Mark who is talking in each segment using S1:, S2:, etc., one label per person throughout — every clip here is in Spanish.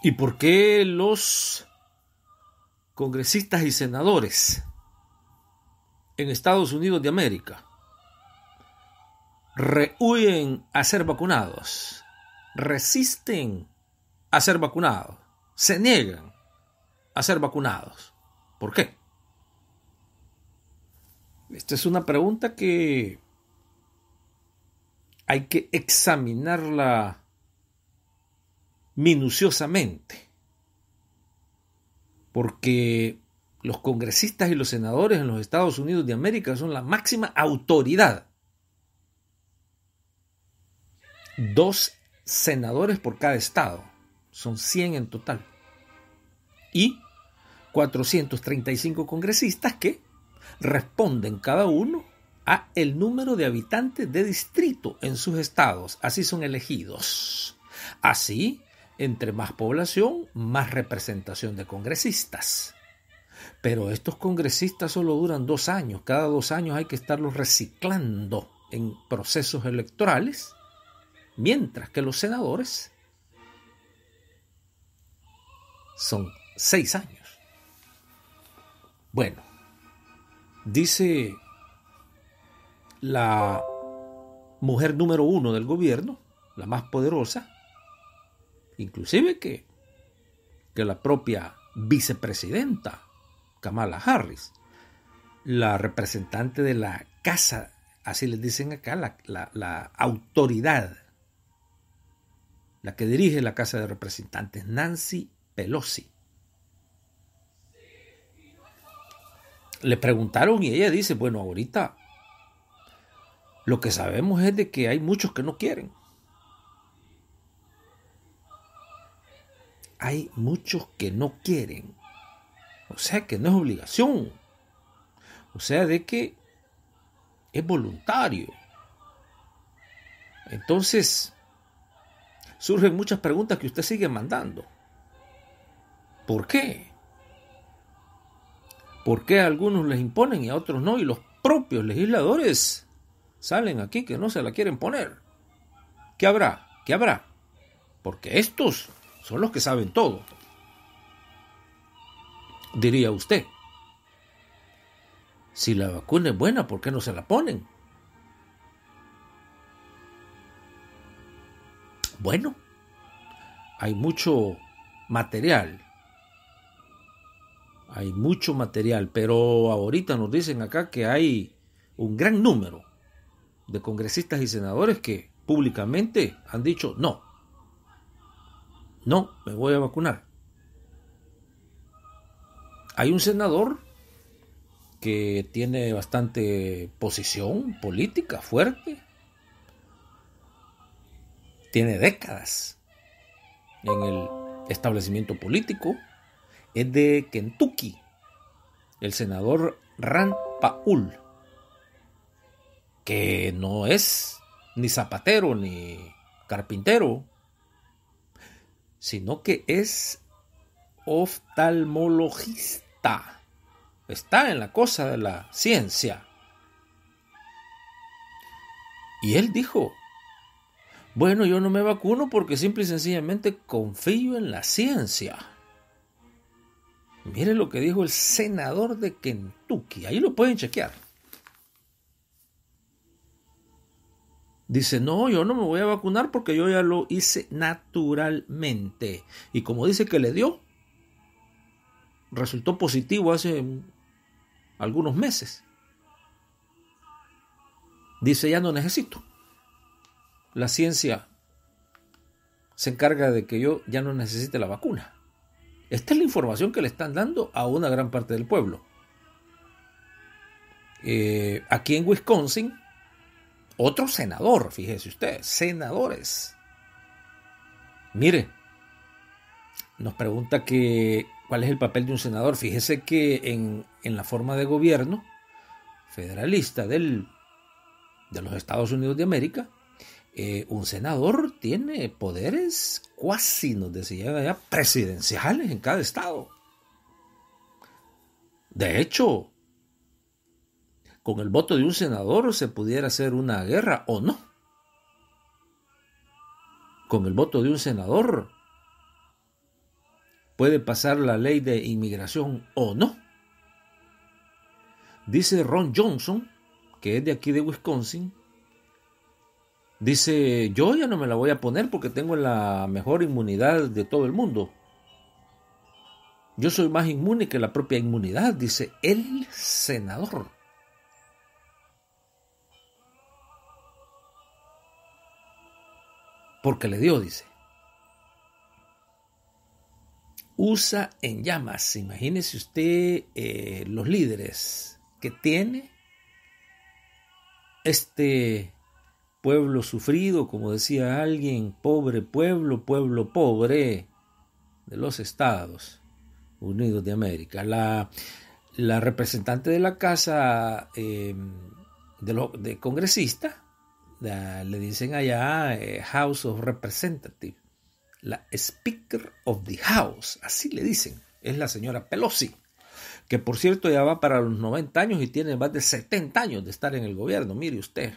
S1: ¿Y por qué los congresistas y senadores en Estados Unidos de América rehuyen a ser vacunados, resisten a ser vacunados, se niegan a ser vacunados. ¿Por qué? Esta es una pregunta que hay que examinarla minuciosamente, porque los congresistas y los senadores en los Estados Unidos de América son la máxima autoridad. Dos senadores por cada estado, son 100 en total. Y 435 congresistas que responden cada uno a el número de habitantes de distrito en sus estados. Así son elegidos. Así entre más población, más representación de congresistas. Pero estos congresistas solo duran dos años. Cada dos años hay que estarlos reciclando en procesos electorales, mientras que los senadores son seis años. Bueno, dice la mujer número uno del gobierno, la más poderosa, inclusive que, que la propia vicepresidenta Kamala Harris, la representante de la casa, así les dicen acá, la, la autoridad, la que dirige la Casa de Representantes, Nancy Pelosi. Le preguntaron y ella dice, bueno, ahorita lo que sabemos es de que hay muchos que no quieren. hay muchos que no quieren. O sea que no es obligación. O sea de que es voluntario. Entonces, surgen muchas preguntas que usted sigue mandando. ¿Por qué? ¿Por qué a algunos les imponen y a otros no? Y los propios legisladores salen aquí que no se la quieren poner. ¿Qué habrá? ¿Qué habrá? Porque estos son los que saben todo, diría usted. Si la vacuna es buena, ¿por qué no se la ponen? Bueno, hay mucho material. Hay mucho material, pero ahorita nos dicen acá que hay un gran número de congresistas y senadores que públicamente han dicho no, no, me voy a vacunar. Hay un senador que tiene bastante posición política fuerte. Tiene décadas en el establecimiento político. Es de Kentucky, el senador Rand Paul, que no es ni zapatero ni carpintero, sino que es oftalmologista. Está en la cosa de la ciencia. Y él dijo, bueno, yo no me vacuno porque simple y sencillamente confío en la ciencia. Mire lo que dijo el senador de Kentucky, ahí lo pueden chequear. Dice, no, yo no me voy a vacunar porque yo ya lo hice naturalmente. Y como dice que le dio, resultó positivo hace algunos meses. Dice, ya no necesito. La ciencia se encarga de que yo ya no necesite la vacuna. Esta es la información que le están dando a una gran parte del pueblo. Eh, aquí en Wisconsin otro senador, fíjese usted, senadores. Mire, nos pregunta que cuál es el papel de un senador. Fíjese que en, la forma de gobierno federalista del, de los Estados Unidos de América, eh, un senador tiene poderes cuasi, nos decía presidenciales en cada estado. De hecho, con el voto de un senador se pudiera hacer una guerra o no. Con el voto de un senador puede pasar la ley de inmigración o no. Dice Ron Johnson, que es de aquí de Wisconsin, dice, yo ya no me la voy a poner porque tengo la mejor inmunidad de todo el mundo. Yo soy más inmune que la propia inmunidad, dice el senador. porque le dio, dice. USA en llamas. Imagínese usted eh, los líderes que tiene este pueblo sufrido, como decía alguien, pobre pueblo, pueblo pobre de los Estados Unidos de América. La, la representante de la casa eh, de, de congresista le dicen allá eh, House of Representatives, la Speaker of the House, así le dicen, es la señora Pelosi, que por cierto ya va para los 90 años y tiene más de 70 años de estar en el gobierno, mire usted,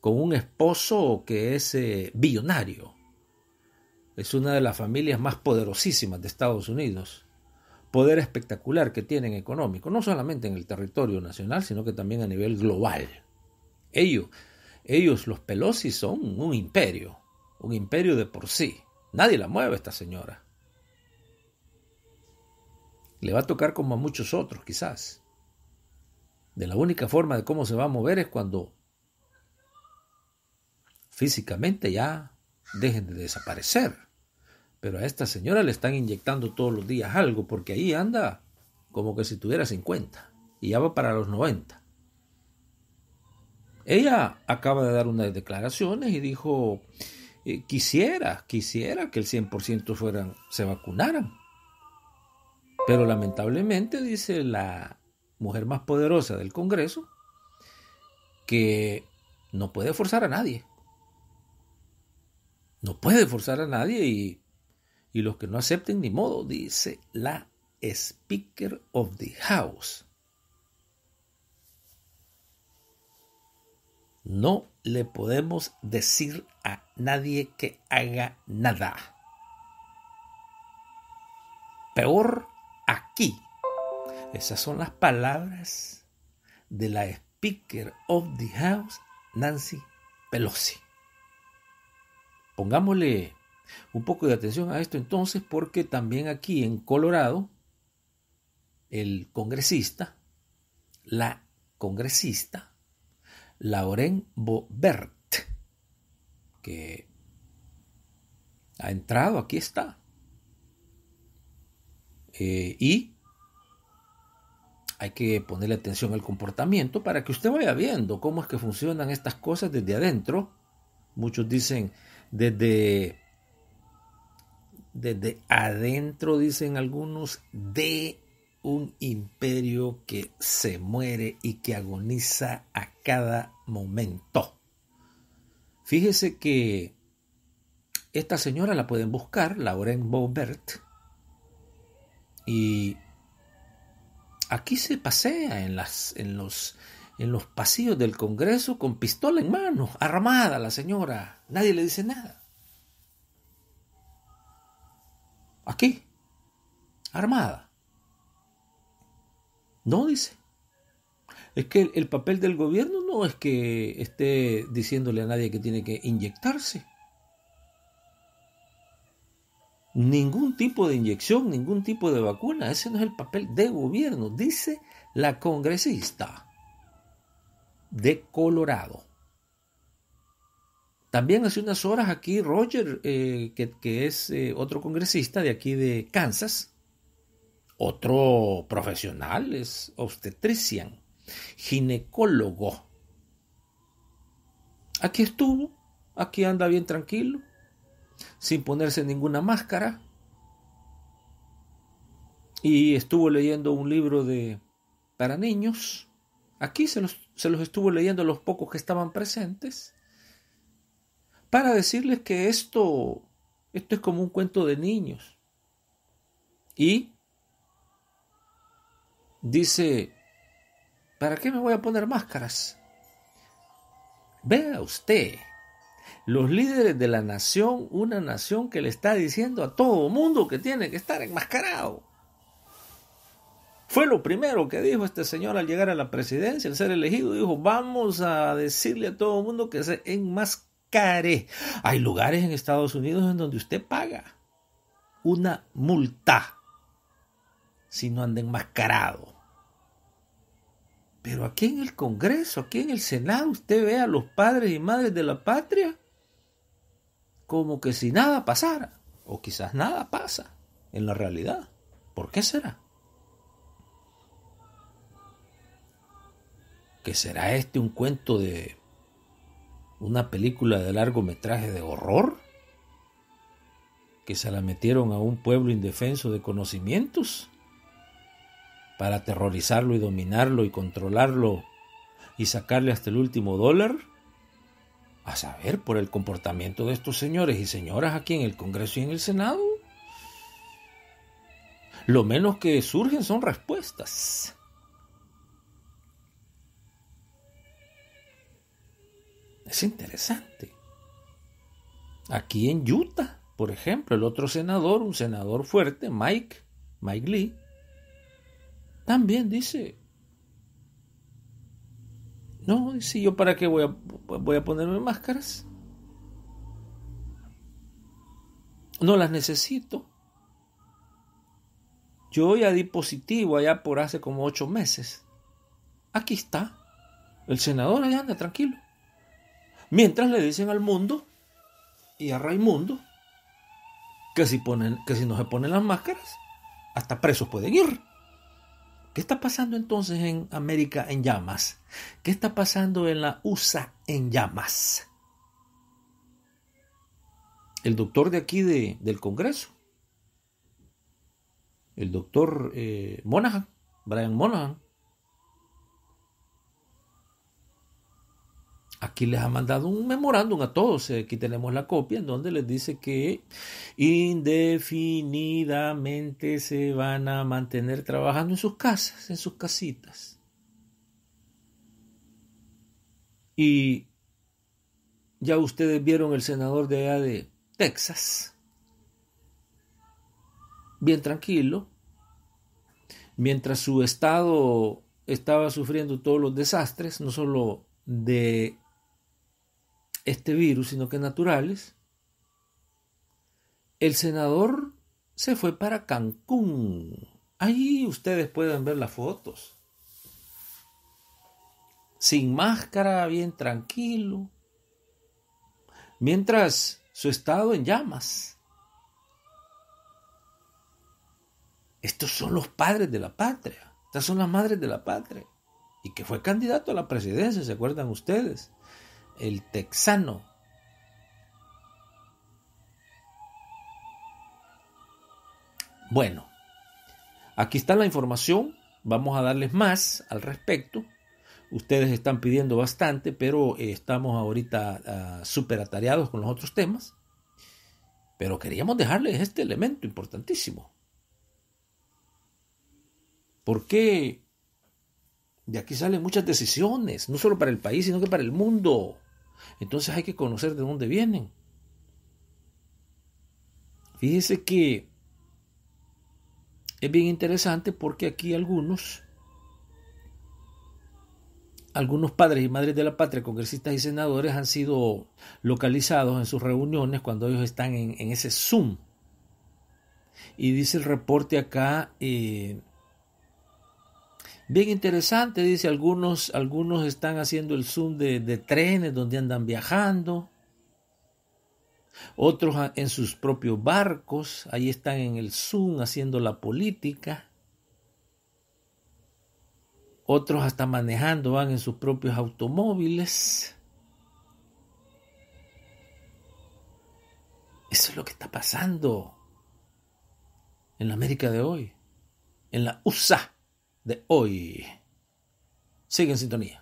S1: con un esposo que es eh, billonario, es una de las familias más poderosísimas de Estados Unidos poder espectacular que tienen económico, no solamente en el territorio nacional, sino que también a nivel global. Ellos ellos, los Pelosi, son un imperio, un imperio de por sí. Nadie la mueve esta señora. Le va a tocar como a muchos otros, quizás. De la única forma de cómo se va a mover es cuando físicamente ya dejen de desaparecer. Pero a esta señora le están inyectando todos los días algo, porque ahí anda como que si tuviera 50 y ya va para los 90. Ella acaba de dar unas declaraciones y dijo, eh, quisiera, quisiera que el 100% fueran, se vacunaran. Pero lamentablemente, dice la mujer más poderosa del Congreso, que no puede forzar a nadie. No puede forzar a nadie y, y los que no acepten ni modo, dice la Speaker of the House. No le podemos decir a nadie que haga nada. Peor aquí. Esas son las palabras de la Speaker of the House, Nancy Pelosi. Pongámosle un poco de atención a esto entonces porque también aquí en Colorado el congresista, la congresista, Lauren Bobert, que ha entrado, aquí está. Eh, y hay que ponerle atención al comportamiento para que usted vaya viendo cómo es que funcionan estas cosas desde adentro. Muchos dicen desde, desde adentro, dicen algunos, de un imperio que se muere y que agoniza a cada momento. Fíjese que esta señora la pueden buscar, Lauren Bobert, y aquí se pasea en, en, los, en los pasillos del Congreso con pistola en mano, armada la señora, nadie le dice nada. Aquí, armada. No, dice. Es que el, papel del gobierno no es que esté diciéndole a nadie que tiene que inyectarse. Ningún tipo de inyección, ningún tipo de vacuna. Ese no es el papel de gobierno, dice la congresista de Colorado. También hace unas horas aquí Roger, eh, que, es eh, otro congresista de aquí de Kansas, otro profesional es obstetrician, ginecólogo. Aquí estuvo, aquí anda bien tranquilo, sin ponerse ninguna máscara. Y estuvo leyendo un libro de para niños. Aquí se los, se los estuvo leyendo a los pocos que estaban presentes para decirles que esto, esto es como un cuento de niños. Y dice, ¿para qué me voy a poner máscaras? Vea usted, los líderes de la nación, una nación que le está diciendo a todo mundo que tiene que estar enmascarado. Fue lo primero que dijo este señor al llegar a la presidencia, al ser elegido. Dijo, vamos a decirle a todo mundo que se enmascare. Hay lugares en Estados Unidos en donde usted paga una multa si no anda enmascarado. Pero aquí en el Congreso, aquí en el Senado, usted ve a los padres y madres de la patria como que si nada pasara, o quizás nada pasa en la realidad. ¿Por qué será? ¿Que será este un cuento de una película de largometraje de horror? ¿Que se la metieron a un pueblo indefenso de conocimientos? para aterrorizarlo y dominarlo y controlarlo y sacarle hasta el último dólar? A saber, por el comportamiento de estos señores y señoras aquí en el Congreso y en el Senado. Lo menos que surgen son respuestas. Es interesante. Aquí en Utah, por ejemplo, el otro senador, un senador fuerte, Mike, Mike Lee, también dice, no, si yo, ¿para qué voy a, voy a ponerme máscaras? No las necesito. Yo ya di positivo allá por hace como ocho meses. Aquí está. El senador allá anda tranquilo. Mientras le dicen al mundo y a Raimundo que ponen, que si no se ponen las máscaras, hasta presos pueden ir. ¿Qué está pasando entonces en América en llamas? ¿Qué está pasando en la USA en llamas? El doctor de aquí del Congreso, el doctor eh, Brian Monaghan, aquí les ha mandado un memorándum a todos. Eh, aquí tenemos la copia en donde les dice que indefinidamente se van a mantener trabajando en sus casas, en sus casitas. Y ya ustedes vieron el senador de de Texas, bien tranquilo, mientras su estado estaba sufriendo todos los desastres, no solo de este virus, sino que naturales, el senador se fue para Cancún. Ahí ustedes pueden ver las fotos. Sin máscara, bien tranquilo. Mientras su estado en llamas. Estos son los padres de la patria. Estas son las madres de la patria. Y que fue candidato a la presidencia, ¿se acuerdan ustedes? el texano. Bueno, aquí está la información, vamos a darles más al respecto. Ustedes están pidiendo bastante, pero eh, estamos ahorita ah, súper atareados con los otros temas. Pero queríamos dejarles este elemento importantísimo. Porque de aquí salen muchas decisiones, no solo para el país, sino que para el mundo. Entonces hay que conocer de dónde vienen. Fíjese que es bien interesante porque aquí algunos, algunos padres y madres de la patria, congresistas y senadores han sido localizados en sus reuniones cuando ellos están en, ese Zoom. Y dice el reporte acá, eh, Bien interesante, dice, algunos, algunos están haciendo el zoom de, de trenes donde andan viajando, otros en sus propios barcos, ahí están en el zoom haciendo la política, otros hasta manejando van en sus propios automóviles. Eso es lo que está pasando en la América de hoy, en la USA de hoy. Sigue en sintonía.